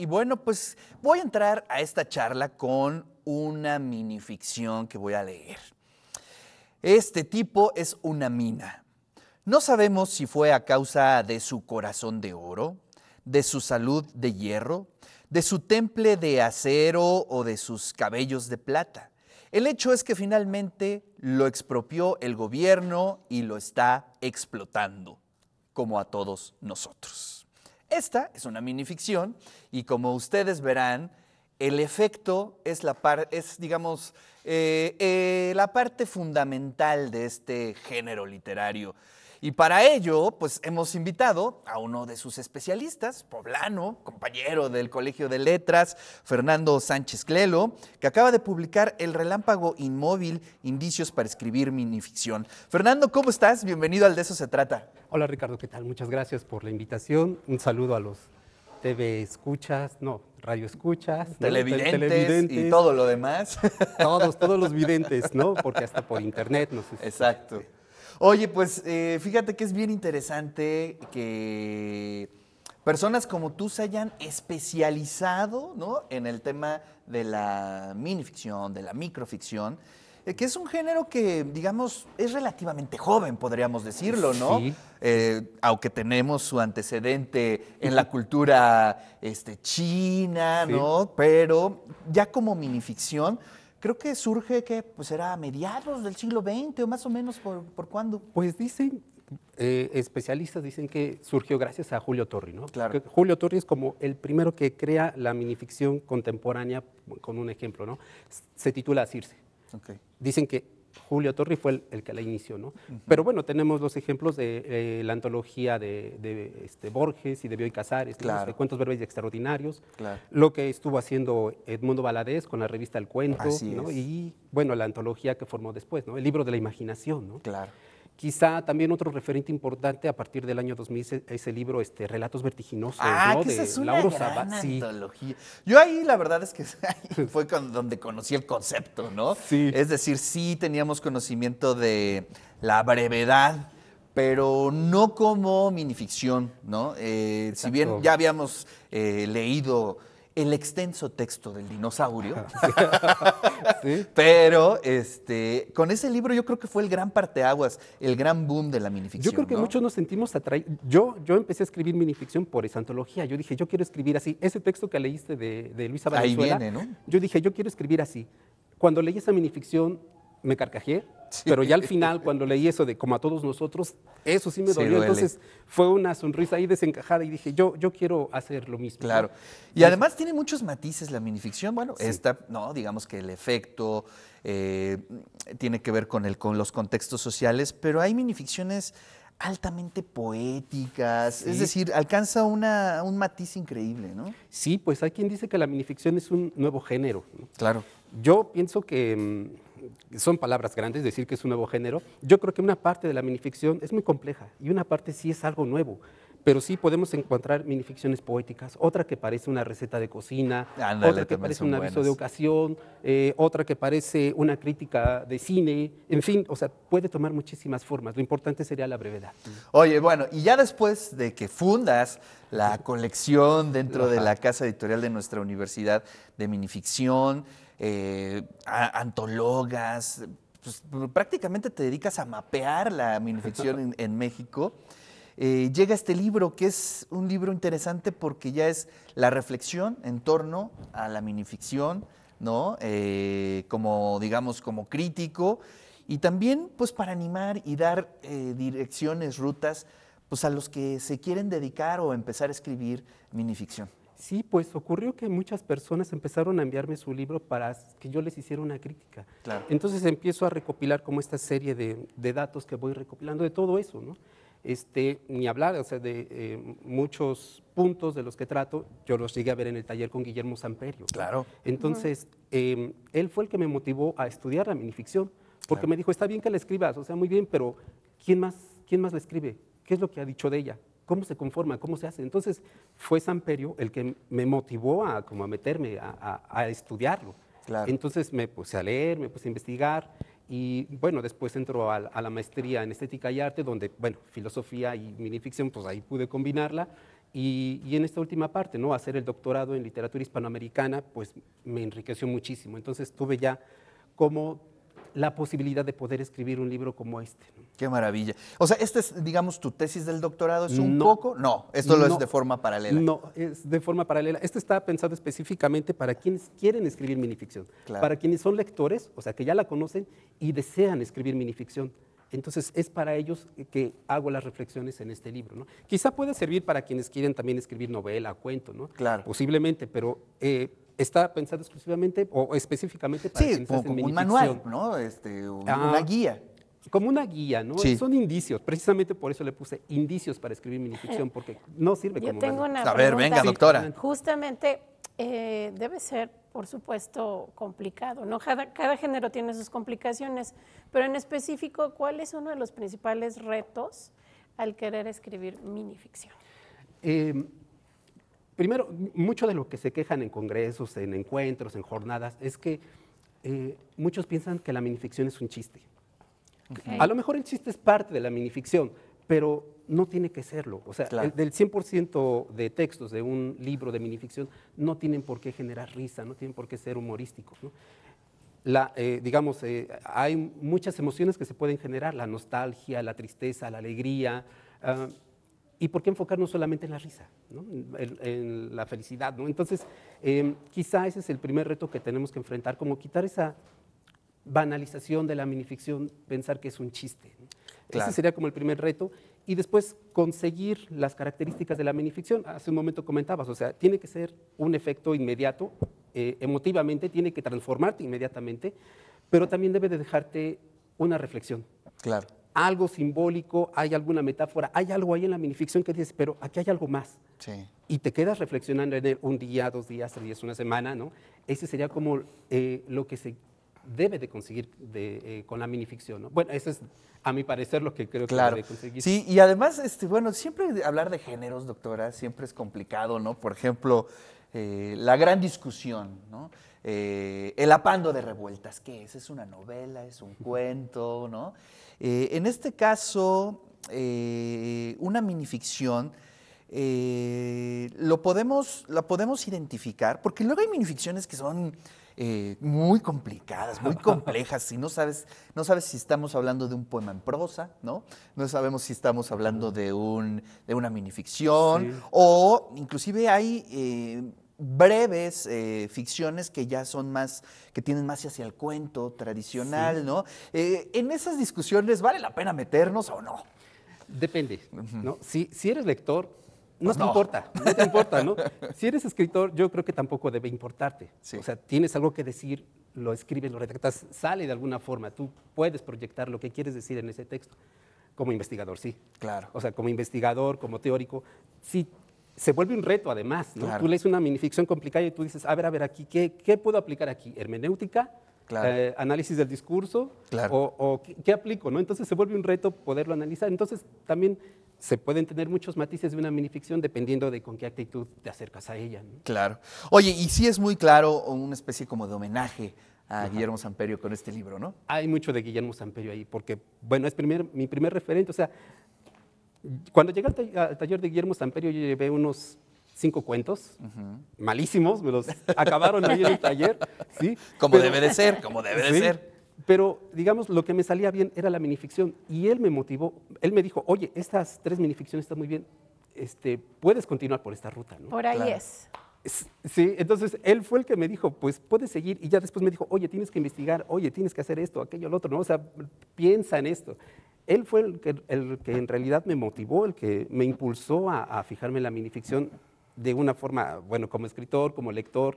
Y bueno, pues voy a entrar a esta charla con una minificción que voy a leer. Este tipo es una mina. No sabemos si fue a causa de su corazón de oro, de su salud de hierro, de su temple de acero o de sus cabellos de plata. El hecho es que finalmente lo expropió el gobierno y lo está explotando, como a todos nosotros. Esta es una minificción y como ustedes verán, el efecto es la es, digamos, eh, eh, la parte fundamental de este género literario. Y para ello, pues hemos invitado a uno de sus especialistas, poblano, compañero del Colegio de Letras, Fernando Sánchez Clelo, que acaba de publicar El Relámpago Inmóvil, Indicios para escribir minificción. Fernando, ¿cómo estás? Bienvenido al De eso se trata. Hola Ricardo, ¿qué tal? Muchas gracias por la invitación. Un saludo a los TV escuchas, no, radio escuchas, televidentes, y todo lo demás. Todos, todos los videntes, ¿no? Porque hasta por internet nos sé. Exacto. Oye, pues eh, fíjate que es bien interesante que personas como tú se hayan especializado ¿no? en el tema de la minificción, de la microficción, eh, que es un género que, digamos, es relativamente joven, podríamos decirlo, ¿no? Eh, aunque tenemos su antecedente en la cultura este, china, ¿no? Pero ya como minificción creo que surge que pues era a mediados del siglo XX o más o menos por, por cuándo. Pues dicen, eh, especialistas dicen que surgió gracias a Julio Torri, ¿no? Claro. Julio Torri es como el primero que crea la minificción contemporánea, con un ejemplo, ¿no? Se titula Circe. Okay. Dicen que Julio Torri fue el, que la inició, ¿no? Pero bueno, tenemos los ejemplos de eh, la antología de, este, Borges y de Bioy Casares, de cuentos breves y extraordinarios, lo que estuvo haciendo Edmundo Valadez con la revista El Cuento, Y bueno, la antología que formó después, ¿no? El libro de la imaginación, ¿no? Claro. Quizá también otro referente importante a partir del año 2000 es el libro este, Relatos Vertiginosos ah, que de es una Lauro gran Yo ahí la verdad es que fue donde conocí el concepto, ¿no? Sí. Es decir, sí teníamos conocimiento de la brevedad pero no como minificción, ¿no? Eh, si bien ya habíamos eh, leído el extenso texto del dinosaurio. Pero este, con ese libro yo creo que fue el gran parteaguas, el gran boom de la minificción. Yo creo que muchos nos sentimos atraídos. Yo, yo empecé a escribir minificción por esa antología. Yo dije, yo quiero escribir así. Ese texto que leíste de, de Luisa Valenzuela. Ahí viene, ¿no? Yo dije, yo quiero escribir así. Cuando leí esa minificción, me carcajé pero ya al final, cuando leí eso de como a todos nosotros, eso sí me dolió. Entonces fue una sonrisa ahí desencajada y dije, yo, yo quiero hacer lo mismo. Claro. Y, además tiene muchos matices la minificción. Bueno, esta, no, digamos que el efecto eh, tiene que ver con, el, con los contextos sociales, pero hay minificciones altamente poéticas, es decir, alcanza un matiz increíble, ¿no? Sí, pues hay quien dice que la minificción es un nuevo género. Claro. Yo pienso que mm, son palabras grandes decir que es un nuevo género. Yo creo que una parte de la minificción es muy compleja y una parte sí es algo nuevo pero sí podemos encontrar minificciones poéticas, otra que parece una receta de cocina, otra que parece un aviso de ocasión, eh, otra que parece una crítica de cine, en fin, o sea, puede tomar muchísimas formas, lo importante sería la brevedad. Oye, bueno, y ya después de que fundas la colección dentro de la casa editorial de nuestra universidad de minificción, eh, antologas, pues, prácticamente te dedicas a mapear la minificción en, México. Eh, llega este libro, que es un libro interesante porque ya es la reflexión en torno a la minificción, ¿no? Eh, como, digamos, como crítico. Y también, pues, para animar y dar direcciones, rutas, pues, a los que se quieren dedicar o empezar a escribir minificción. Sí, pues ocurrió que muchas personas empezaron a enviarme su libro para que yo les hiciera una crítica. Entonces empiezo a recopilar como esta serie de, datos que voy recopilando de todo eso, ¿no? Este, ni hablar, o sea, de eh, muchos puntos de los que trato, yo los llegué a ver en el taller con Guillermo Samperio. Claro. Entonces, em, él fue el que me motivó a estudiar la minificción, porque me dijo, está bien que la escribas, o sea, muy bien, pero ¿quién más, quién más la escribe? ¿Qué es lo que ha dicho de ella? cómo se conforma, cómo se hace. Entonces fue Samperio el que me motivó a, como a meterme, a, estudiarlo. Claro. Entonces me puse a leer, me puse a investigar y bueno, después entró a, la maestría en estética y arte, donde, bueno, filosofía y minificción, pues ahí pude combinarla. Y, y, en esta última parte, ¿no? Hacer el doctorado en literatura hispanoamericana, pues me enriqueció muchísimo. Entonces tuve ya como la posibilidad de poder escribir un libro como este. Qué maravilla. O sea, esta es, digamos, tu tesis del doctorado, ¿es un poco? No, esto lo es de forma paralela. No, es de forma paralela. Este está pensado específicamente para quienes quieren escribir minificción, para quienes son lectores, o sea, que ya la conocen y desean escribir minificción. Entonces es para ellos que hago las reflexiones en este libro. Quizá pueda servir para quienes quieren también escribir novela, cuento, ¿no? Claro. Posiblemente, pero eh, ¿Está pensado exclusivamente o específicamente para Sí, como, un manual, ¿no? Este, ah, una guía. Como una guía, ¿no? Son indicios. Precisamente por eso le puse indicios para escribir minificción, eh, porque no sirve como tengo manual. A ver, venga, doctora. justamente eh, debe ser, por supuesto, complicado, ¿no? Cada, género tiene sus complicaciones, pero en específico, ¿cuál es uno de los principales retos al querer escribir minificción? Eh, primero, mucho de lo que se quejan en congresos, en encuentros, en jornadas, es que eh, muchos piensan que la minificción es un chiste. A lo mejor el chiste es parte de la minificción, pero no tiene que serlo. O sea, el, del 100% de textos de un libro de minificción no tienen por qué generar risa, no tienen por qué ser humorísticos. La, eh, digamos, eh, hay muchas emociones que se pueden generar, la nostalgia, la tristeza, la alegría. Ah, ¿Y por qué enfocarnos solamente en la risa, en, la felicidad? ¿no? Entonces, em, quizá ese es el primer reto que tenemos que enfrentar, como quitar esa banalización de la minificción, pensar que es un chiste. Ese sería como el primer reto. Y después conseguir las características de la minificción. Hace un momento comentabas, o sea, tiene que ser un efecto inmediato, eh, emotivamente, tiene que transformarte inmediatamente, pero también debe de dejarte una reflexión. Claro algo simbólico, hay alguna metáfora, hay algo ahí en la minificción que dices, pero aquí hay algo más. Y te quedas reflexionando en él un día, dos días, tres días, una semana, ¿no? Ese sería como eh, lo que se debe de conseguir eh, con la minificción, ¿no? Bueno, eso es, a mi parecer, lo que creo claro. que debe conseguir. Sí, y además, este, bueno, siempre hablar de géneros, doctora, siempre es complicado, ¿no? Por ejemplo, eh, la gran discusión, ¿no? Eh, el apando de revueltas, ¿qué es? ¿Es una novela? ¿Es un cuento? ¿no? Eh, en este caso, eh, una minificción lo podemos, la podemos identificar, porque luego hay minificciones que son muy complicadas, muy complejas, y no sabes, no sabes si estamos hablando de un poema en prosa, ¿no? No sabemos si estamos hablando de, un, de una minificción, o inclusive hay breves eh, ficciones que ya son más, que tienen más hacia el cuento tradicional, ¿no? Eh, ¿En esas discusiones vale la pena meternos o no? Depende, ¿no? Si, si eres lector, no te importa, no te importa, ¿no? si eres escritor, yo creo que tampoco debe importarte. O sea, tienes algo que decir, lo escribes, lo redactas, sale de alguna forma, tú puedes proyectar lo que quieres decir en ese texto. Como investigador, sí. Claro. O sea, como investigador, como teórico, sí se vuelve un reto además, ¿no? Tú lees una minificción complicada y tú dices, a ver, a ver, aquí, ¿qué, qué puedo aplicar aquí? ¿Hermenéutica? Eh, análisis del discurso, o, ¿qué, aplico, ¿no? Entonces se vuelve un reto poderlo analizar. Entonces también se pueden tener muchos matices de una minificción dependiendo de con qué actitud te acercas a ella. Claro. Oye, y sí es muy claro una especie como de homenaje a Guillermo Samperio con este libro, ¿no? Hay mucho de Guillermo Samperio ahí, porque, bueno, es primer, mi primer referente, o sea, cuando llegué al, taller de Guillermo Samperio, yo llevé unos cinco cuentos, malísimos, me los acabaron ahí en el taller. ¿sí? Como debe de ser, como debe de ser. Pero, digamos, lo que me salía bien era la minificción y él me motivó, él me dijo, oye, estas tres minificciones están muy bien, este, puedes continuar por esta ruta, ¿no? Por ahí es. Sí, entonces él fue el que me dijo, pues puedes seguir y ya después me dijo, oye, tienes que investigar, oye, tienes que hacer esto, aquello, lo otro, ¿no? O sea, piensa en esto él fue el que, el que, en realidad me motivó, el que me impulsó a, a, fijarme en la minificción de una forma, bueno, como escritor, como lector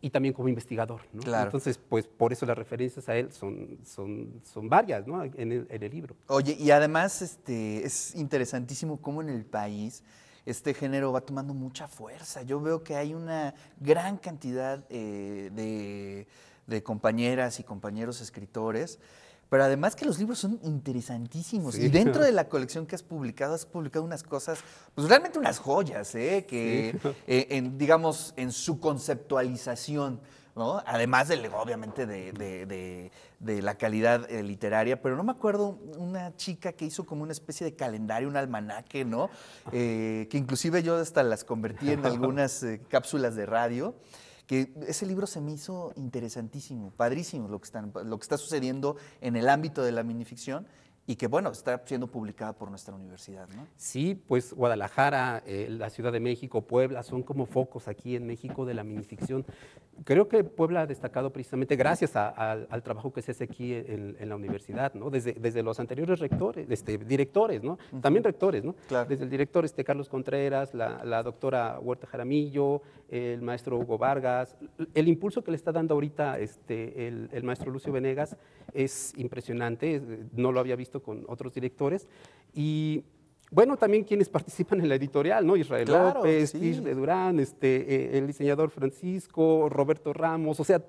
y también como investigador. Claro. Entonces, pues por eso las referencias a él son, son, son varias ¿no? en, el, libro. Oye, y además este, es interesantísimo cómo en el país este género va tomando mucha fuerza. Yo veo que hay una gran cantidad eh, de, de compañeras y compañeros escritores pero además que los libros son interesantísimos. Y dentro de la colección que has publicado, has publicado unas cosas, pues realmente unas joyas, ¿eh? que eh, digamos, en su conceptualización, ¿no? Además, del, obviamente, de, la calidad eh, literaria, pero no me acuerdo una chica que hizo como una especie de calendario, un almanaque, ¿no? que inclusive yo hasta las convertí en algunas cápsulas de radio que ese libro se me hizo interesantísimo, padrísimo lo que, lo que está sucediendo en el ámbito de la minificción y que, bueno, está siendo publicada por nuestra universidad, ¿no? Sí, pues Guadalajara, eh, la Ciudad de México, Puebla, son como focos aquí en México de la minificción. Creo que Puebla ha destacado precisamente gracias al trabajo que se hace aquí en, la universidad, ¿no? Desde, desde los anteriores rectores, este, directores, ¿no? También rectores, ¿no? Desde el director este, Carlos Contreras, la, doctora Huerta Jaramillo, el maestro Hugo Vargas. El impulso que le está dando ahorita este, el, el maestro Lucio Venegas es impresionante, no lo había visto con otros directores. Y bueno, también quienes participan en la editorial, ¿no? Israel López, sí. Durán, este, eh, el diseñador Francisco, Roberto Ramos, o sea,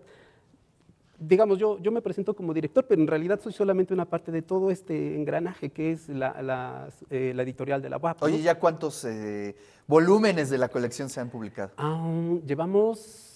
digamos, yo, yo me presento como director, pero en realidad soy solamente una parte de todo este engranaje que es la, eh, editorial de la UAP. Oye, ¿ya cuántos eh, volúmenes de la colección se han publicado? Ah, llevamos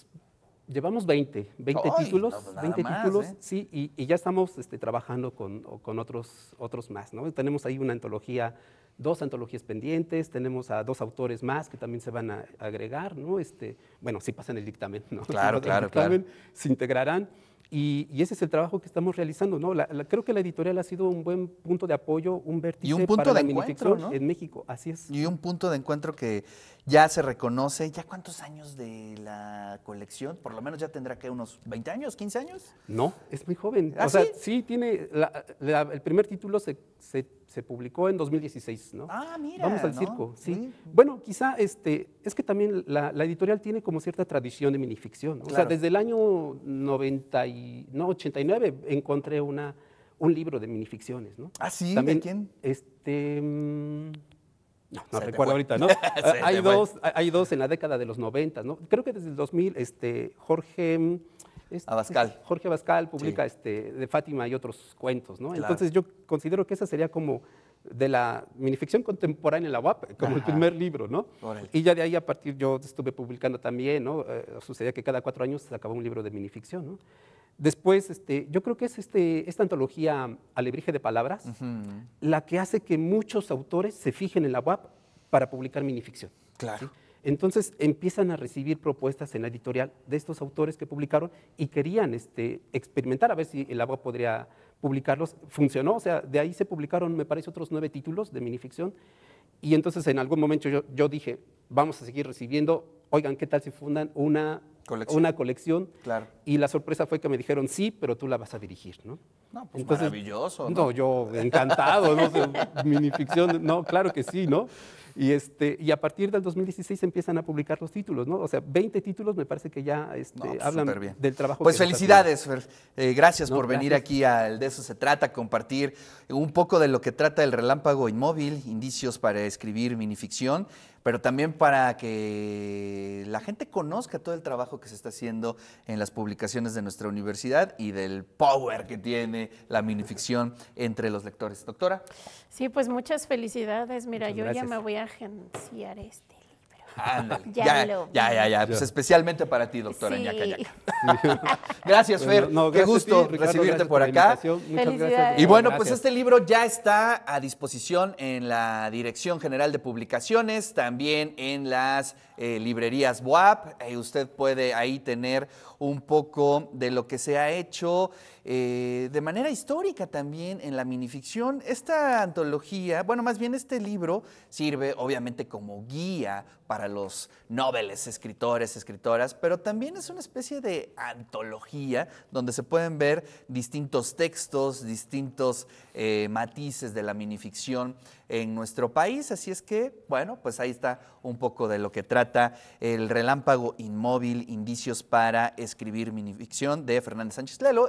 Llevamos 20, 20 títulos, 20 pues títulos, ¿eh? sí, y, ya estamos este, trabajando con, otros, otros más, ¿no? Tenemos ahí una antología, dos antologías pendientes, tenemos a dos autores más que también se van a agregar, ¿no? Este, bueno, si pasan el dictamen, ¿no? Claro, claro, claro. Se integrarán. Y, ese es el trabajo que estamos realizando. ¿no? creo que la editorial ha sido un buen punto de apoyo, un vértice un punto de la en México. Así es. Y un punto de encuentro que ya se reconoce. ¿Ya cuántos años de la colección? Por lo menos ya tendrá que unos 20 años, 15 años. No, es muy joven. ¿Ah, o sea, sí, tiene. el primer título se, se se publicó en 2016, ¿no? Ah, mira. Vamos al circo, ¿sí? Bueno, quizá este, es que también la, editorial tiene como cierta tradición de minificción, ¿no? O sea, desde el año 90 y, no, 89 encontré una, un libro de minificciones, ¿no? Ah, sí, también, ¿de quién? Este. Mm, no, no recuerdo ahorita, ¿no? hay, dos, hay dos en la década de los 90, ¿no? Creo que desde el 2000, este, Jorge. Mm, Abascal. Jorge Abascal publica este, de Fátima y otros cuentos, ¿no? Entonces yo considero que esa sería como de la minificción contemporánea en la UAP, como el primer libro, ¿no? Y ya de ahí a partir yo estuve publicando también, ¿no? Eh, sucedía que cada cuatro años se sacaba un libro de minificción, Después, este, yo creo que es este, esta antología Alebrije de Palabras la que hace que muchos autores se fijen en la UAP para publicar minificción. Claro. Entonces empiezan a recibir propuestas en la editorial de estos autores que publicaron y querían este, experimentar a ver si el agua podría publicarlos. Funcionó, o sea, de ahí se publicaron, me parece, otros nueve títulos de minificción. Y entonces en algún momento yo, dije, vamos a seguir recibiendo, oigan, ¿qué tal si fundan una Colección. una colección. Claro. Y la sorpresa fue que me dijeron, sí, pero tú la vas a dirigir, ¿no? No, pues maravilloso. ¿no? yo encantado, ¿no? minificción, no, claro que sí, ¿no? Y, este, y a partir del 2016 empiezan a publicar los títulos, ¿no? O sea, 20 títulos me parece que ya este, hablan del trabajo. Pues felicidades, eh, gracias por venir aquí al De eso se trata, compartir un poco de lo que trata el relámpago inmóvil, indicios para escribir minificción pero también para que la gente conozca todo el trabajo que se está haciendo en las publicaciones de nuestra universidad y del power que tiene la minificción entre los lectores. Doctora. Sí, pues muchas felicidades. Mira, yo ya me voy a agenciar este ya, ya, ya, pues, especialmente para ti, doctora sí. gracias, pues, Fer. Qué gusto recibirte por acá. Muchas gracias. Y bueno, pues este libro ya está a disposición en la Dirección General de Publicaciones, también en las eh, librerías WAP. y eh, usted puede ahí tener un poco de lo que se ha hecho eh, de manera histórica también en la minificción. Esta antología, bueno, más bien este libro sirve obviamente como guía para los noveles, escritores, escritoras, pero también es una especie de antología donde se pueden ver distintos textos, distintos eh, matices de la minificción en nuestro país. Así es que, bueno, pues ahí está un poco de lo que trata el relámpago inmóvil, indicios para escribir minificción de Fernández Sánchez Lelo